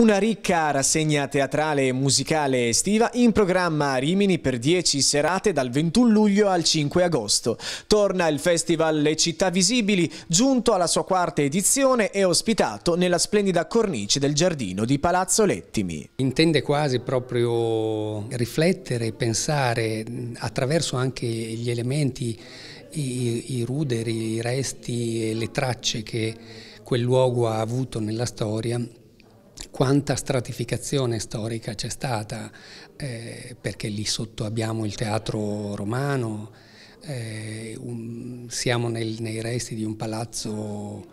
Una ricca rassegna teatrale e musicale estiva in programma a Rimini per 10 serate dal 21 luglio al 5 agosto. Torna il festival Le Città Visibili, giunto alla sua quarta edizione e ospitato nella splendida cornice del giardino di Palazzo Lettimi. Intende quasi proprio riflettere, pensare attraverso anche gli elementi, i, i ruderi, i resti e le tracce che quel luogo ha avuto nella storia quanta stratificazione storica c'è stata, eh, perché lì sotto abbiamo il teatro romano, eh, un, siamo nel, nei resti di un palazzo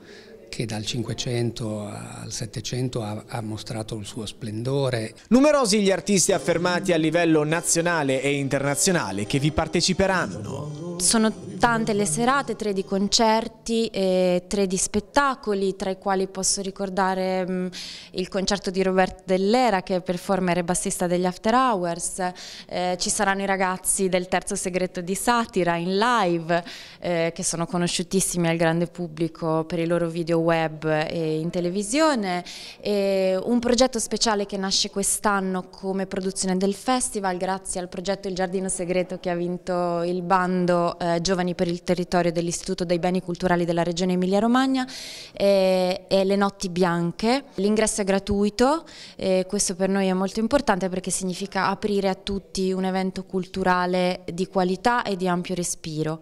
che dal 500 al 700 ha, ha, mostrato il suo splendore. Numerosi gli artisti affermati a livello nazionale e internazionale che vi parteciperanno sono tante le serate, tre di concerti, e tre di spettacoli, tra i quali posso ricordare mh, mm, il concerto di Roberto Dell'Era che è performer e bassista degli After Hours, eh, ci saranno i ragazzi del Terzo Segreto di Satira in live eh, che sono conosciutissimi al grande pubblico per i loro video web e in televisione, e un progetto speciale che nasce quest'anno come produzione del festival grazie al progetto Il Giardino Segreto che ha vinto il bando eh, Giovani per il territorio dell'Istituto dei Beni Culturali della Regione Emilia-Romagna e, e, le notti bianche. L'ingresso è gratuito, e questo per noi è molto importante perché significa aprire a tutti un evento culturale di qualità e di ampio respiro.